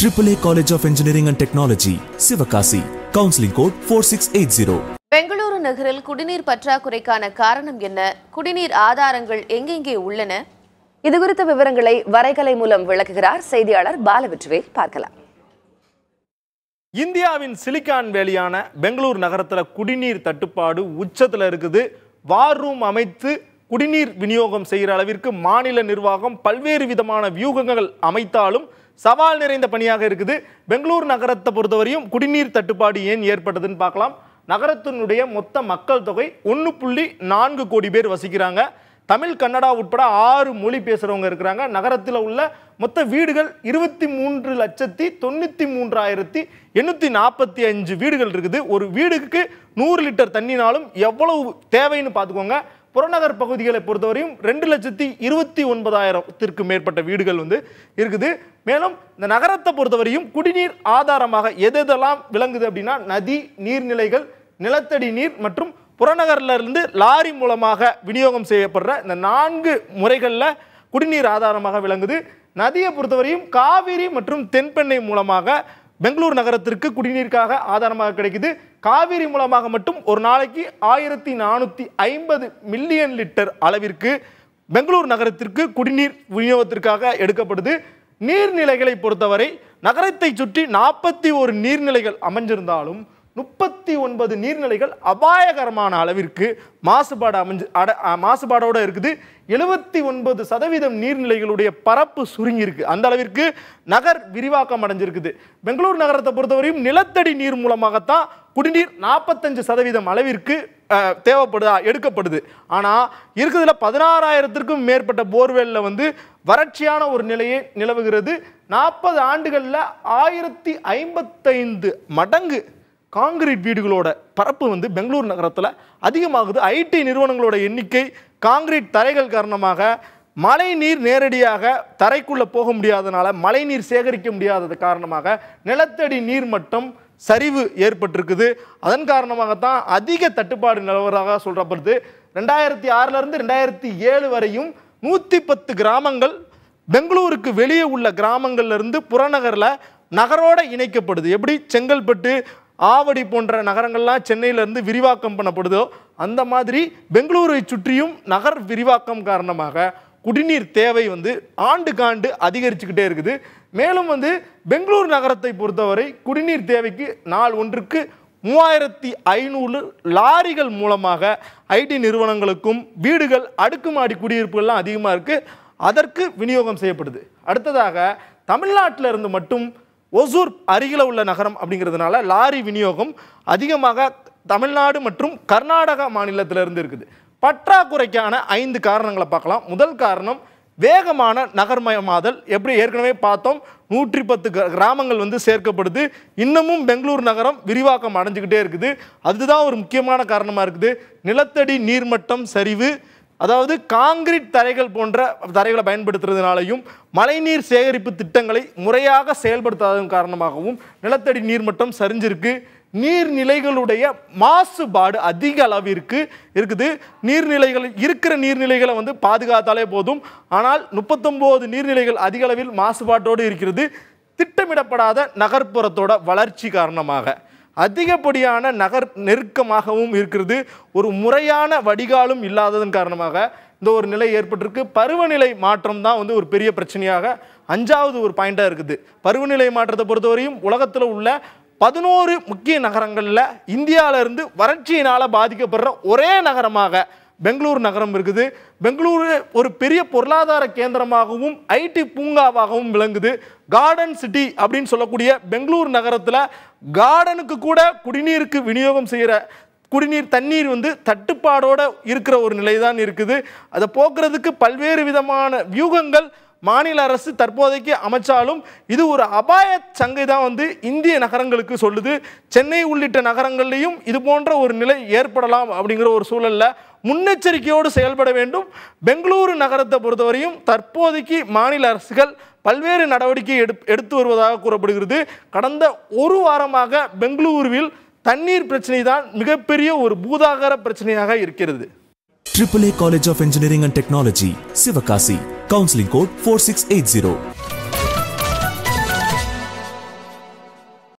Triple A college of engineering and technology Sivakasi counselling code four six eight zero Bengaluru நகரில் குடிநீர் பற்றாக்குறைக்கான காரணம் என்ன குடிநீர் ஆதாரங்கள் எங்கெங்கே உள்ளன இது குறித்த விவரங்களை வரைகலை மூலம் விளக்குகிறார் செய்தியாளர் பாலவிற்றுவேல் பார்க்கலாம் இந்தியாவின் சிலிக்கான் வேலியான பெங்களூர் நகரத்தில் குடிநீர் தட்டுப்பாடு உச்சத்தில் இருக்குது வார் ரூம் அமைத்து குடிநீர் விநியோகம் செய்கிற அளவிற்கு மாநில நிர்வாகம் பல்வேறு விதமான வியூகங்கள் அமைத்தாலும் சவால் நிறைந்த பணியாக இருக்குது பெங்களூர் நகரத்தை பொறுத்தவரையும் குடிநீர் தட்டுப்பாடு ஏன் ஏற்பட்டதுன்னு பார்க்கலாம் நகரத்தினுடைய மொத்த மக்கள் தொகை ஒன்று புள்ளி நான்கு கோடி பேர் வசிக்கிறாங்க தமிழ் கன்னடா உட்பட ஆறு மொழி பேசுகிறவங்க இருக்கிறாங்க நகரத்தில் உள்ள மொத்த வீடுகள் இருபத்தி மூன்று லட்சத்தி தொண்ணூற்றி மூன்றாயிரத்தி எண்ணூற்றி நாற்பத்தி அஞ்சு வீடுகள் இருக்குது ஒரு வீடுக்கு நூறு லிட்டர் தண்ணினாலும் எவ்வளவு தேவைன்னு பார்த்துக்கோங்க புறநகர் பகுதிகளை பொறுத்தவரையும் ரெண்டு லட்சத்தி இருபத்தி ஒன்பதாயிரத்திற்கு மேற்பட்ட வீடுகள் வந்து இருக்குது மேலும் இந்த நகரத்தை பொறுத்தவரையும் குடிநீர் ஆதாரமாக எது எதெல்லாம் விளங்குது அப்படின்னா நதி நீர்நிலைகள் நிலத்தடி நீர் மற்றும் புறநகரில் இருந்து லாரி மூலமாக விநியோகம் செய்யப்படுற இந்த நான்கு முறைகளில் குடிநீர் ஆதாரமாக விளங்குது நதியை பொறுத்தவரையும் காவிரி மற்றும் தென்பெண்ணை மூலமாக பெங்களூர் நகரத்திற்கு குடிநீருக்காக ஆதாரமாக கிடைக்குது காவிரி மூலமாக மட்டும் ஒரு நாளைக்கு ஆயிரத்தி நானூற்றி ஐம்பது மில்லியன் லிட்டர் அளவிற்கு பெங்களூர் நகரத்திற்கு குடிநீர் விநியோகத்திற்காக எடுக்கப்படுது நீர்நிலைகளை பொறுத்தவரை நகரத்தை சுற்றி நாற்பத்தி ஒரு நீர்நிலைகள் அமைஞ்சிருந்தாலும் முப்பத்தி ஒன்பது நீர்நிலைகள் அபாயகரமான அளவிற்கு மாசுபாடு அமைஞ்சு அட மாசுபாடோடு இருக்குது எழுபத்தி ஒன்பது சதவீதம் நீர்நிலைகளுடைய பரப்பு சுருங்கியிருக்கு அந்த அளவிற்கு நகர் விரிவாக்கம் அடைஞ்சிருக்குது பெங்களூர் நகரத்தை பொறுத்தவரையும் நிலத்தடி நீர் மூலமாகத்தான் குடிநீர் நாற்பத்தஞ்சு சதவீதம் அளவிற்கு தேவைப்படுதா எடுக்கப்படுது ஆனால் இருக்கிறதுல பதினாறாயிரத்திற்கும் மேற்பட்ட போர்வெல்லில் வந்து வறட்சியான ஒரு நிலையை நிலவுகிறது நாற்பது ஆண்டுகளில் ஆயிரத்தி ஐம்பத்தைந்து மடங்கு காங்கிரீட் வீடுகளோட பரப்பு வந்து பெங்களூர் நகரத்தில் அதிகமாகுது ஐடி நிறுவனங்களோட எண்ணிக்கை காங்கிரீட் தரைகள் காரணமாக மழை நீர் நேரடியாக தரைக்குள்ளே போக முடியாததுனால மழை நீர் சேகரிக்க முடியாதது காரணமாக நிலத்தடி நீர் மட்டம் சரிவு ஏற்பட்டிருக்குது அதன் காரணமாகத்தான் அதிக தட்டுப்பாடு நிலவராக சொல்கிறப்படுது ரெண்டாயிரத்தி ஆறிலிருந்து ரெண்டாயிரத்தி ஏழு வரையும் நூற்றி பத்து கிராமங்கள் பெங்களூருக்கு வெளியே உள்ள கிராமங்கள்லேருந்து புறநகரில் நகரோடு இணைக்கப்படுது எப்படி செங்கல்பட்டு ஆவடி போன்ற நகரங்கள்லாம் சென்னையிலேருந்து விரிவாக்கம் பண்ணப்படுதோ அந்த மாதிரி பெங்களூரை சுற்றியும் நகர் விரிவாக்கம் காரணமாக குடிநீர் தேவை வந்து ஆண்டுக்காண்டு அதிகரிச்சுக்கிட்டே இருக்குது மேலும் வந்து பெங்களூர் நகரத்தை பொறுத்தவரை குடிநீர் தேவைக்கு நாள் ஒன்றுக்கு மூவாயிரத்தி ஐநூறு லாரிகள் மூலமாக ஐடி நிறுவனங்களுக்கும் வீடுகள் அடுக்குமாடி குடியிருப்புகள்லாம் அதிகமாக இருக்குது அதற்கு விநியோகம் செய்யப்படுது அடுத்ததாக தமிழ்நாட்டில் இருந்து மட்டும் ஒசூர் அருகில் உள்ள நகரம் அப்படிங்கிறதுனால லாரி விநியோகம் அதிகமாக தமிழ்நாடு மற்றும் கர்நாடகா மாநிலத்திலிருந்து இருக்குது பற்றாக்குறைக்கான ஐந்து காரணங்களை பார்க்கலாம் முதல் காரணம் வேகமான நகர்மயமாதல் எப்படி ஏற்கனவே பார்த்தோம் நூற்றி பத்து கிராமங்கள் வந்து சேர்க்கப்படுது இன்னமும் பெங்களூர் நகரம் விரிவாக்கம் அடைஞ்சிக்கிட்டே இருக்குது அதுதான் ஒரு முக்கியமான காரணமாக இருக்குது நிலத்தடி நீர்மட்டம் சரிவு அதாவது காங்கிரீட் தரைகள் போன்ற தரைகளை பயன்படுத்துறதுனாலையும் மழைநீர் சேகரிப்பு திட்டங்களை முறையாக செயல்படுத்தாததன் காரணமாகவும் நிலத்தடி நீர்மட்டம் சரிஞ்சிருக்கு நீர்நிலைகளுடைய மாசுபாடு அதிக அளவிற்கு இருக்குது நீர்நிலைகள் இருக்கிற நீர்நிலைகளை வந்து பாதுகாத்தாலே போதும் ஆனால் முப்பத்தொம்போது நீர்நிலைகள் அதிக அளவில் மாசுபாட்டோடு இருக்கிறது திட்டமிடப்படாத நகர்ப்புறத்தோட வளர்ச்சி காரணமாக அதிகப்படியான நகர் நெருக்கமாகவும் இருக்கிறது ஒரு முறையான வடிகாலும் இல்லாததன் காரணமாக இந்த ஒரு நிலை ஏற்பட்டிருக்கு பருவநிலை மாற்றம் தான் வந்து ஒரு பெரிய பிரச்சனையாக அஞ்சாவது ஒரு பாயிண்ட்டாக இருக்குது பருவநிலை மாற்றத்தை பொறுத்தவரையும் உலகத்தில் உள்ள பதினோரு முக்கிய நகரங்களில் இந்தியாவிலேருந்து வறட்சியினால் பாதிக்கப்படுற ஒரே நகரமாக பெங்களூர் நகரம் இருக்குது பெங்களூர் ஒரு பெரிய பொருளாதார கேந்திரமாகவும் ஐடி பூங்காவாகவும் விளங்குது கார்டன் சிட்டி அப்படின்னு சொல்லக்கூடிய பெங்களூர் நகரத்தில் கார்டனுக்கு கூட குடிநீருக்கு விநியோகம் செய்கிற குடிநீர் தண்ணீர் வந்து தட்டுப்பாடோடு இருக்கிற ஒரு நிலை தான் இருக்குது அதை போக்குறதுக்கு பல்வேறு விதமான வியூகங்கள் மாநில அரசு தற்போதைக்கு அமைச்சாலும் இது ஒரு அபாய சங்கை தான் வந்து இந்திய நகரங்களுக்கு சொல்லுது சென்னை உள்ளிட்ட நகரங்கள்லையும் இது போன்ற ஒரு நிலை ஏற்படலாம் அப்படிங்கிற ஒரு சூழலில் முன்னெச்சரிக்கையோடு செயல்பட வேண்டும் பெங்களூரு நகரத்தை பொறுத்தவரையும் தற்போதைக்கு மாநில அரசுகள் பல்வேறு நடவடிக்கை எடு எடுத்து வருவதாக கூறப்படுகிறது கடந்த ஒரு வாரமாக பெங்களூருவில் தண்ணீர் பிரச்சனை தான் மிகப்பெரிய ஒரு பூதாகர பிரச்சனையாக இருக்கிறது triple A college of engineering and technology Sivakasi Counseling code 4680.